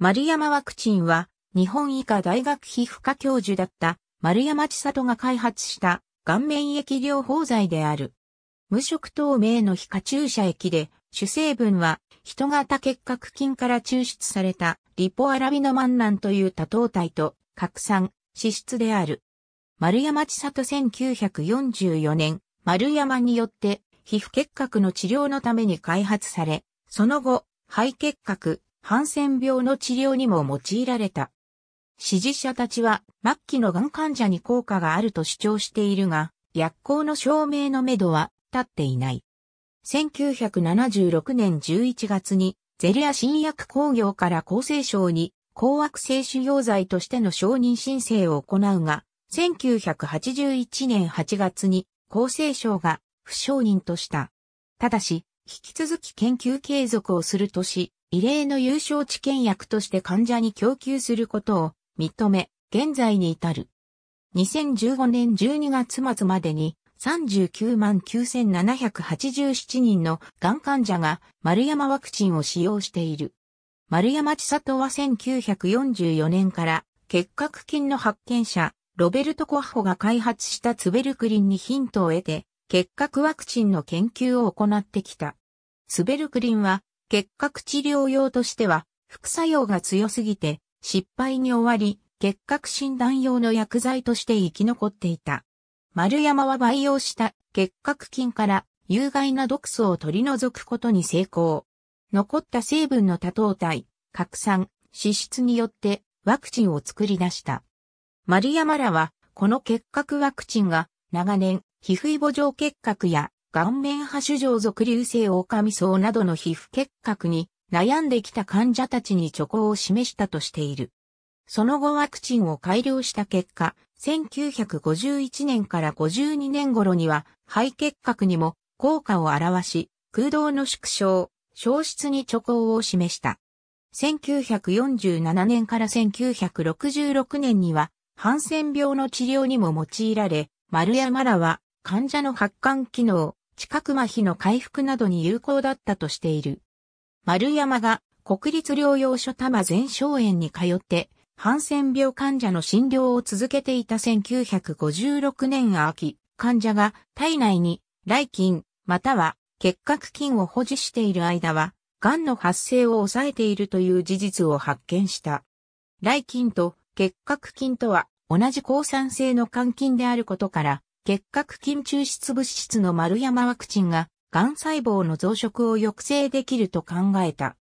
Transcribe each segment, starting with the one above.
丸山ワクチンは、日本医科大学皮膚科教授だった丸山千里が開発した顔面液療法剤である。無色透明の皮下注射液で、主成分は、人型結核菌から抽出されたリポアラビノマンナンという多糖体と、核酸、脂質である。丸山千里1944年、丸山によって皮膚結核の治療のために開発され、その後、肺結核、ハンセン病の治療にも用いられた。支持者たちは末期のがん患者に効果があると主張しているが、薬効の証明のめどは立っていない。1976年11月にゼリア新薬工業から厚生省に高悪性腫瘍剤としての承認申請を行うが、1981年8月に厚生省が不承認とした。ただし、引き続き研究継続をするとし、異例の優勝治験薬として患者に供給することを認め、現在に至る。2015年12月末までに39万9787人のがん患者が丸山ワクチンを使用している。丸山千里は1944年から結核菌の発見者、ロベルト・コッホが開発したツベルクリンにヒントを得て、結核ワクチンの研究を行ってきた。ツベルクリンは結核治療用としては、副作用が強すぎて、失敗に終わり、結核診断用の薬剤として生き残っていた。丸山は培養した結核菌から有害な毒素を取り除くことに成功。残った成分の多糖体、核酸、脂質によってワクチンを作り出した。丸山らは、この結核ワクチンが長年、皮膚異母状結核や顔面派手状属流性狼層などの皮膚結核に悩んできた患者たちにチョコを示したとしている。その後ワクチンを改良した結果、1951年から52年頃には肺結核にも効果を表し、空洞の縮小、消失にチョコを示した。1947年から1966年には、ハンセン病の治療にも用いられ、丸山らは患者の発汗機能、知覚麻痺の回復などに有効だったとしている。丸山が国立療養所多摩全症園に通って、ハンセン病患者の診療を続けていた1956年秋、患者が体内に来菌または結核菌を保持している間は、癌の発生を抑えているという事実を発見した。来菌と結核菌とは同じ抗酸性の肝菌であることから、結核菌抽出物質の丸山ワクチンが、癌細胞の増殖を抑制できると考えた。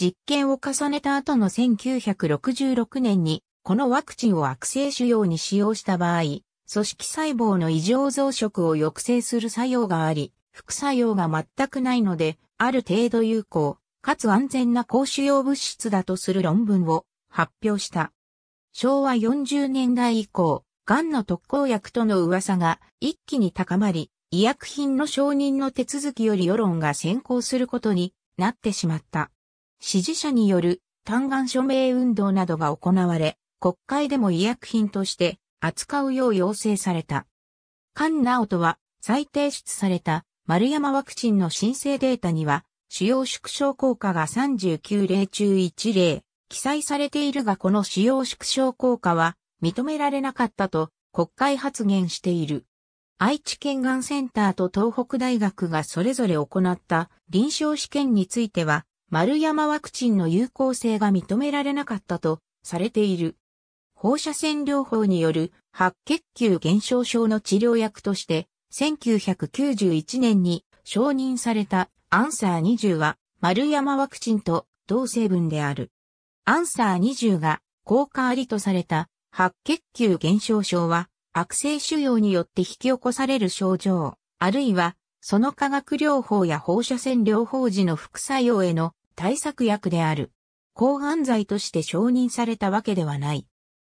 実験を重ねた後の1966年に、このワクチンを悪性腫瘍に使用した場合、組織細胞の異常増殖を抑制する作用があり、副作用が全くないので、ある程度有効、かつ安全な高腫瘍物質だとする論文を発表した。昭和40年代以降、癌の特効薬との噂が一気に高まり、医薬品の承認の手続きより世論が先行することになってしまった。支持者による単眼署名運動などが行われ、国会でも医薬品として扱うよう要請された。菅直人は再提出された丸山ワクチンの申請データには、主要縮小効果が39例中1例、記載されているがこの主要縮小効果は認められなかったと国会発言している。愛知県がんセンターと東北大学がそれぞれ行った臨床試験については、丸山ワクチンの有効性が認められなかったとされている。放射線療法による白血球減少症の治療薬として、1991年に承認されたアンサー20は丸山ワクチンと同成分である。アンサー20が効果ありとされた白血球減少症は悪性腫瘍によって引き起こされる症状、あるいはその化学療法や放射線療法時の副作用への対策薬である。抗がん剤として承認されたわけではない。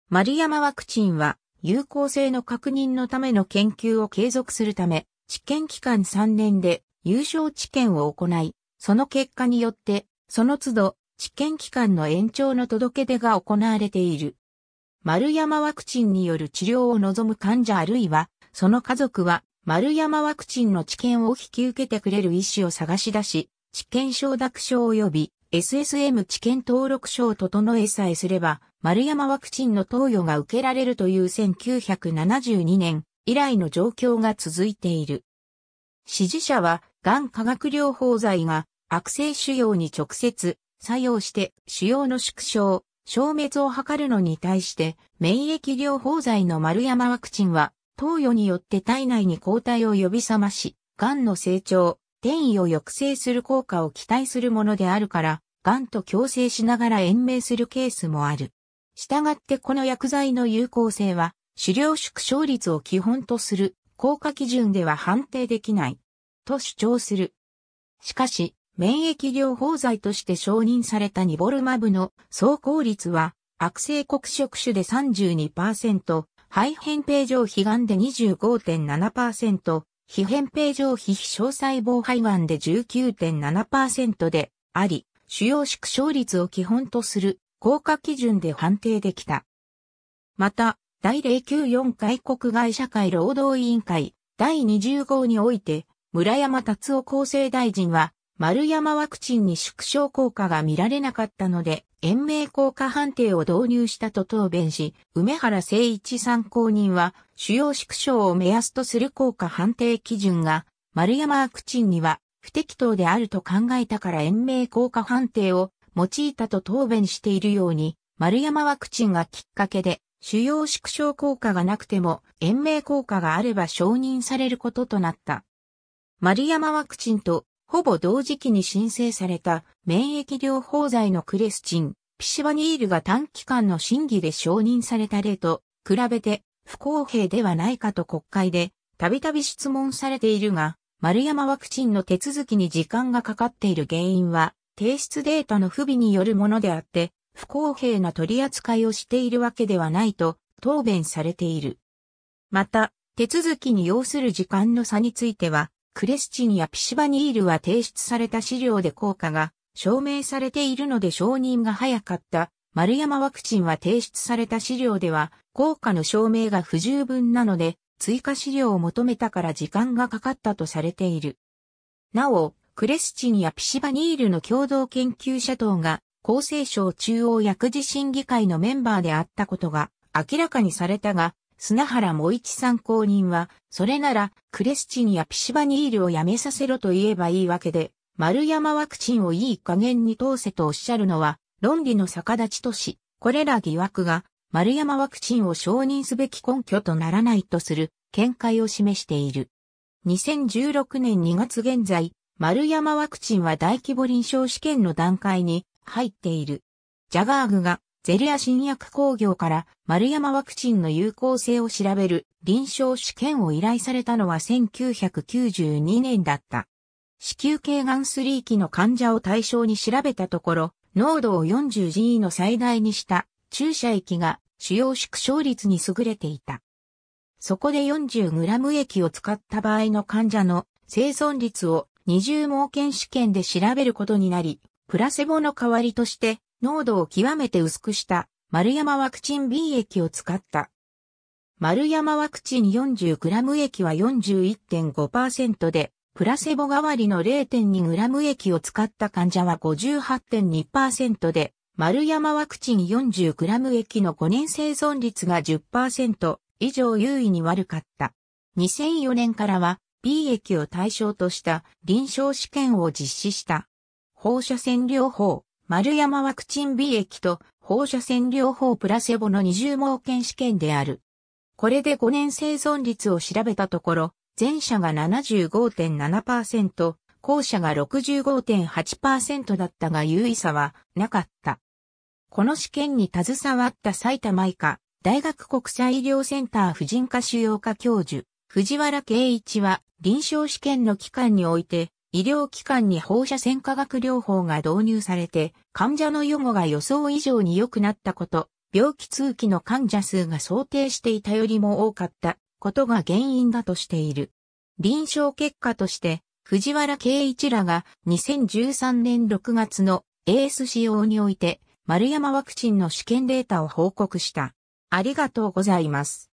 丸山ワクチンは有効性の確認のための研究を継続するため、治験期間3年で優勝治験を行い、その結果によって、その都度、治験期間の延長の届け出が行われている。丸山ワクチンによる治療を望む患者あるいは、その家族は、丸山ワクチンの治験を引き受けてくれる医師を探し出し、治験承諾書及び SSM 治験登録書を整えさえすれば、丸山ワクチンの投与が受けられるという1972年以来の状況が続いている。支持者は、がん化学療法剤が悪性腫瘍に直接作用して腫瘍の縮小、消滅を図るのに対して、免疫療法剤の丸山ワクチンは、投与によって体内に抗体を呼び覚まし、癌の成長、転移を抑制する効果を期待するものであるから、癌と共生しながら延命するケースもある。したがってこの薬剤の有効性は、狩猟縮小率を基本とする効果基準では判定できない、と主張する。しかし、免疫療法剤として承認されたニボルマブの走行率は悪性黒色種で32%、肺扁平上皮癌で25.7%、非扁平上皮非小細胞肺癌で19.7%であり、主要縮小率を基本とする効果基準で判定できた。また、第094回国外社会労働委員会第20号において、村山達夫厚生大臣は、丸山ワクチンに縮小効果が見られなかったので、延命効果判定を導入したと答弁し、梅原誠一参考人は、主要縮小を目安とする効果判定基準が、丸山ワクチンには不適当であると考えたから延命効果判定を用いたと答弁しているように、丸山ワクチンがきっかけで、主要縮小効果がなくても、延命効果があれば承認されることとなった。丸山ワクチンとほぼ同時期に申請された免疫療法剤のクレスチン、ピシバニールが短期間の審議で承認された例と比べて不公平ではないかと国会でたびたび質問されているが、丸山ワクチンの手続きに時間がかかっている原因は、提出データの不備によるものであって、不公平な取り扱いをしているわけではないと答弁されている。また、手続きに要する時間の差については、クレスチンやピシバニールは提出された資料で効果が証明されているので承認が早かった。丸山ワクチンは提出された資料では効果の証明が不十分なので追加資料を求めたから時間がかかったとされている。なお、クレスチンやピシバニールの共同研究者等が厚生省中央薬事審議会のメンバーであったことが明らかにされたが、砂原萌一参考人は、それなら、クレスチンやピシバニールをやめさせろと言えばいいわけで、丸山ワクチンをいい加減に通せとおっしゃるのは、論理の逆立ちとし、これら疑惑が、丸山ワクチンを承認すべき根拠とならないとする、見解を示している。2016年2月現在、丸山ワクチンは大規模臨床試験の段階に入っている。ジャガーグがゼリア新薬工業から丸山ワクチンの有効性を調べる臨床試験を依頼されたのは1992年だった。子宮頸がん3期の患者を対象に調べたところ、濃度を 40G の最大にした注射液が主要縮小率に優れていた。そこで 40g 液を使った場合の患者の生存率を二重盲検試験で調べることになり、プラセボの代わりとして濃度を極めて薄くした丸山ワクチン B 液を使った。丸山ワクチン 40g 液は41.5%で、プラセボ代わりの 0.2g 液を使った患者は58.2%で、丸山ワクチン 40g 液の5年生存率が10%以上優位に悪かった。2004年からは B 液を対象とした臨床試験を実施した。放射線療法、丸山ワクチン B 液と放射線療法プラセボの二重盲検試験である。これで5年生存率を調べたところ、前者が75.7%、後者が65.8%だったが優位差はなかった。この試験に携わった埼玉医科大学国際医療センター婦人科腫瘍科教授、藤原圭一は臨床試験の期間において医療機関に放射線化学療法が導入されて、患者の予後が予想以上に良くなったこと、病気通期の患者数が想定していたよりも多かったことが原因だとしている。臨床結果として、藤原圭一らが2013年6月の ASCO において、丸山ワクチンの試験データを報告した。ありがとうございます。